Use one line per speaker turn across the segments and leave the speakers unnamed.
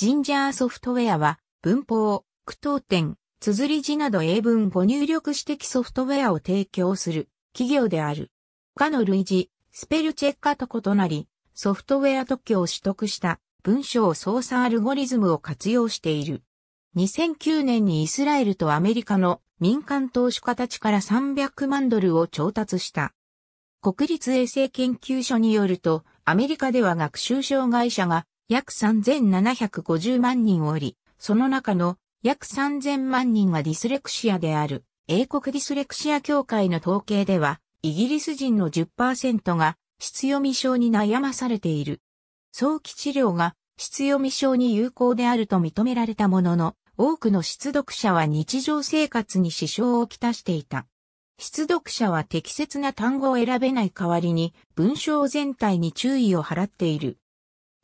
ジンジャーソフトウェアは、文法、句読点、綴り字など英文語入力指摘ソフトウェアを提供する企業である。他の類似、スペルチェッカーと異なり、ソフトウェア特許を取得した文章操作アルゴリズムを活用している。2009年にイスラエルとアメリカの民間投資家たちから300万ドルを調達した。国立衛生研究所によると、アメリカでは学習障害者が約3750万人おり、その中の約3000万人がディスレクシアである。英国ディスレクシア協会の統計では、イギリス人の10%が質読み症に悩まされている。早期治療が質読み症に有効であると認められたものの、多くの出読者は日常生活に支障をきたしていた。出読者は適切な単語を選べない代わりに文章全体に注意を払っている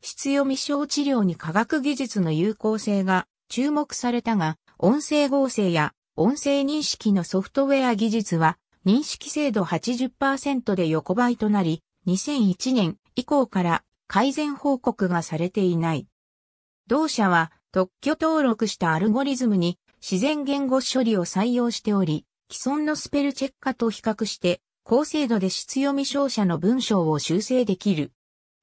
必読み症治療に科学技術の有効性が注目されたが、音声合成や音声認識のソフトウェア技術は認識精度80%で横ばいとなり、2001年以降から改善報告がされていない。同社は特許登録したアルゴリズムに自然言語処理を採用しており、既存のスペルチェッカと比較して高精度で質読み照者の文章を修正できる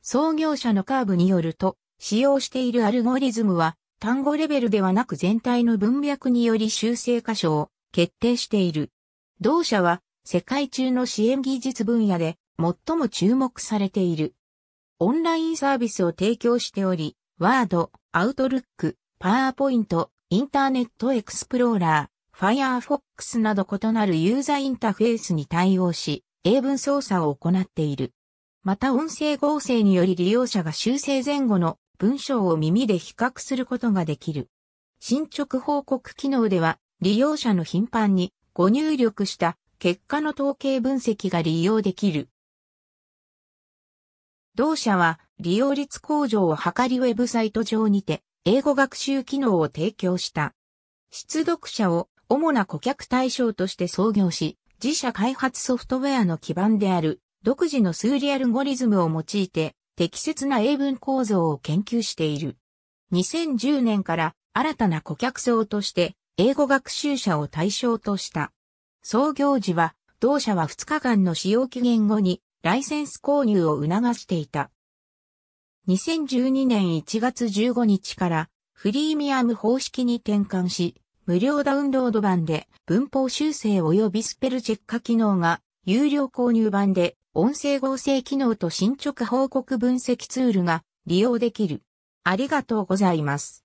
創業者のカーブによると、使用しているアルゴリズムは、単語レベルではなく全体の文脈により修正箇所を決定している。同社は、世界中の支援技術分野で最も注目されている。オンラインサービスを提供しており、ワード、アウトルック、パワーポイント、インターネットエクスプローラー、Firefox など異なるユーザーインターフェースに対応し、英文操作を行っている。また音声合成により利用者が修正前後の文章を耳で比較することができる。進捗報告機能では利用者の頻繁にご入力した結果の統計分析が利用できる。同社は利用率向上を図りウェブサイト上にて英語学習機能を提供した。出読者を主な顧客対象として創業し、自社開発ソフトウェアの基盤である独自の数理アルゴリズムを用いて適切な英文構造を研究している。2010年から新たな顧客層として英語学習者を対象とした。創業時は同社は2日間の使用期限後にライセンス購入を促していた。2012年1月15日からフリーミアム方式に転換し、無料ダウンロード版で文法修正及びスペルチェッカ機能が有料購入版で音声合成機能と進捗報告分析ツールが利用できる。ありがとうございます。